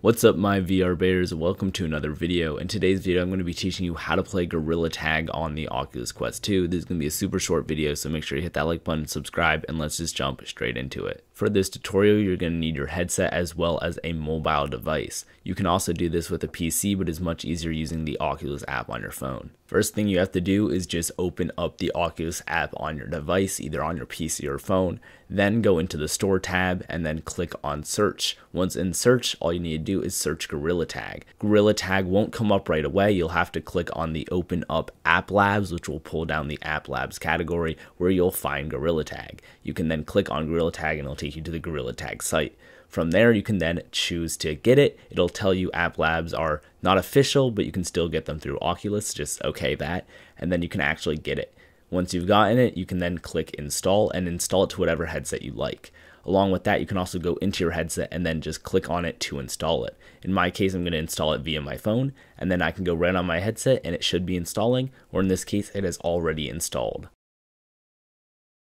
What's up my VR Bears, welcome to another video. In today's video I'm going to be teaching you how to play Gorilla Tag on the Oculus Quest 2. This is going to be a super short video so make sure you hit that like button, subscribe, and let's just jump straight into it. For this tutorial, you're going to need your headset as well as a mobile device. You can also do this with a PC, but it's much easier using the Oculus app on your phone. First thing you have to do is just open up the Oculus app on your device, either on your PC or phone, then go into the store tab and then click on search. Once in search, all you need to do is search Gorilla Tag. Gorilla Tag won't come up right away. You'll have to click on the open up App Labs, which will pull down the App Labs category where you'll find Gorilla Tag. You can then click on Gorilla Tag and it'll take take you to the Gorilla Tag site. From there, you can then choose to get it. It'll tell you App Labs are not official, but you can still get them through Oculus. Just okay that, and then you can actually get it. Once you've gotten it, you can then click install and install it to whatever headset you like. Along with that, you can also go into your headset and then just click on it to install it. In my case, I'm going to install it via my phone, and then I can go right on my headset and it should be installing, or in this case, it is already installed.